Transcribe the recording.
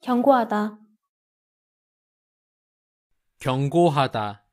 경고하다 경고하다